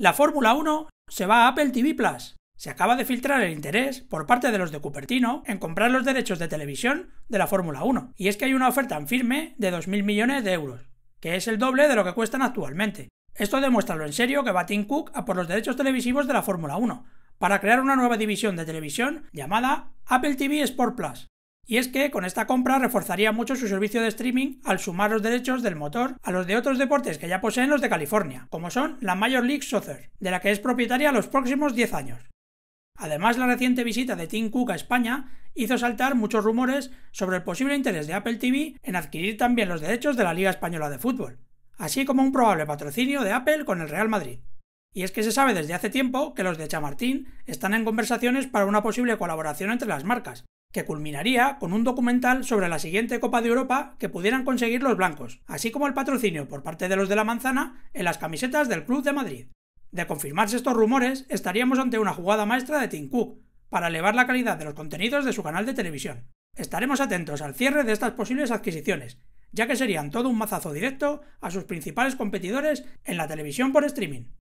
La Fórmula 1 se va a Apple TV Plus. Se acaba de filtrar el interés por parte de los de Cupertino en comprar los derechos de televisión de la Fórmula 1. Y es que hay una oferta en firme de 2.000 millones de euros, que es el doble de lo que cuestan actualmente. Esto demuestra lo en serio que va Tim Cook a por los derechos televisivos de la Fórmula 1, para crear una nueva división de televisión llamada Apple TV Sport Plus. Y es que con esta compra reforzaría mucho su servicio de streaming al sumar los derechos del motor a los de otros deportes que ya poseen los de California, como son la Major League Soccer, de la que es propietaria los próximos 10 años. Además, la reciente visita de Tim Cook a España hizo saltar muchos rumores sobre el posible interés de Apple TV en adquirir también los derechos de la Liga Española de Fútbol, así como un probable patrocinio de Apple con el Real Madrid. Y es que se sabe desde hace tiempo que los de Chamartín están en conversaciones para una posible colaboración entre las marcas, que culminaría con un documental sobre la siguiente Copa de Europa que pudieran conseguir los blancos, así como el patrocinio por parte de los de la manzana en las camisetas del Club de Madrid. De confirmarse estos rumores, estaríamos ante una jugada maestra de Tim Cook para elevar la calidad de los contenidos de su canal de televisión. Estaremos atentos al cierre de estas posibles adquisiciones, ya que serían todo un mazazo directo a sus principales competidores en la televisión por streaming.